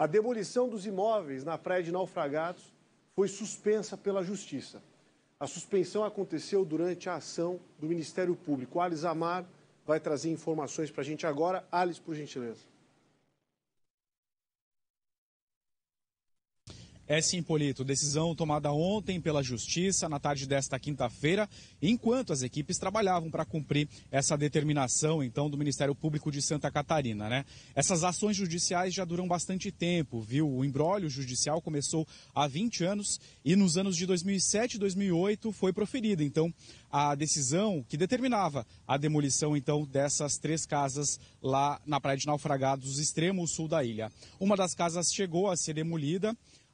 A demolição dos imóveis na praia de Naufragados foi suspensa pela Justiça. A suspensão aconteceu durante a ação do Ministério Público. O Alice Amar vai trazer informações para a gente agora. Alice, por gentileza. É sim, Polito. Decisão tomada ontem pela Justiça, na tarde desta quinta-feira, enquanto as equipes trabalhavam para cumprir essa determinação, então, do Ministério Público de Santa Catarina, né? Essas ações judiciais já duram bastante tempo, viu? O embrólio judicial começou há 20 anos e nos anos de 2007 e 2008 foi proferida, então, a decisão que determinava a demolição, então, dessas três casas lá na Praia de Naufragados, extremo sul da ilha. Uma das casas chegou a ser demolida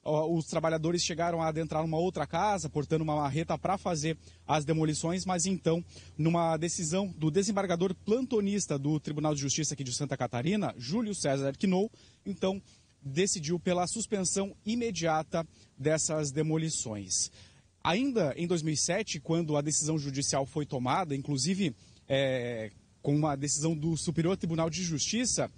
os trabalhadores chegaram a adentrar uma outra casa, portando uma marreta para fazer as demolições, mas então, numa decisão do desembargador plantonista do Tribunal de Justiça aqui de Santa Catarina, Júlio César Quinou, então decidiu pela suspensão imediata dessas demolições. Ainda em 2007, quando a decisão judicial foi tomada, inclusive é, com uma decisão do Superior Tribunal de Justiça,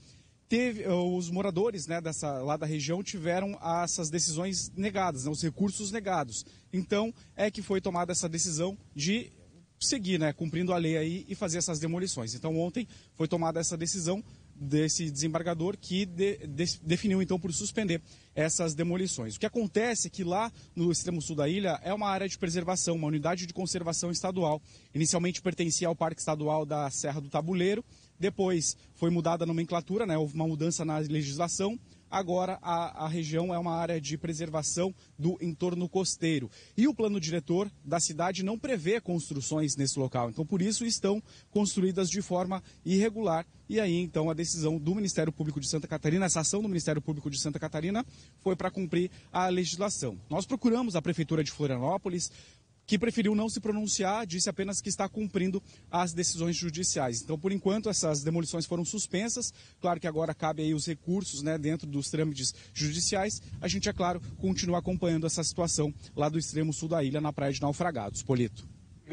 teve eh, os moradores né, dessa, lá da região tiveram essas decisões negadas, né, os recursos negados. Então é que foi tomada essa decisão de seguir, né, cumprindo a lei aí e fazer essas demolições. Então ontem foi tomada essa decisão desse desembargador que de, de, definiu então por suspender essas demolições. O que acontece é que lá no extremo sul da ilha é uma área de preservação, uma unidade de conservação estadual. Inicialmente pertencia ao Parque Estadual da Serra do Tabuleiro, depois foi mudada a nomenclatura, né? houve uma mudança na legislação. Agora a, a, região é uma área de preservação do entorno costeiro. E o plano diretor da cidade não prevê construções nesse local. Então, por isso, estão construídas de forma irregular. E aí, então, a decisão do Ministério Público de Santa Catarina, essa ação do Ministério Público de Santa Catarina, foi para cumprir a legislação. Nós procuramos a Prefeitura de Florianópolis, que preferiu não se pronunciar, disse apenas que está cumprindo as decisões judiciais. Então, por enquanto, essas demolições foram suspensas. Claro que agora cabe aí os recursos né, dentro dos trâmites judiciais. A gente, é claro, continua acompanhando essa situação lá do extremo sul da ilha, na Praia de Naufragados. Polito.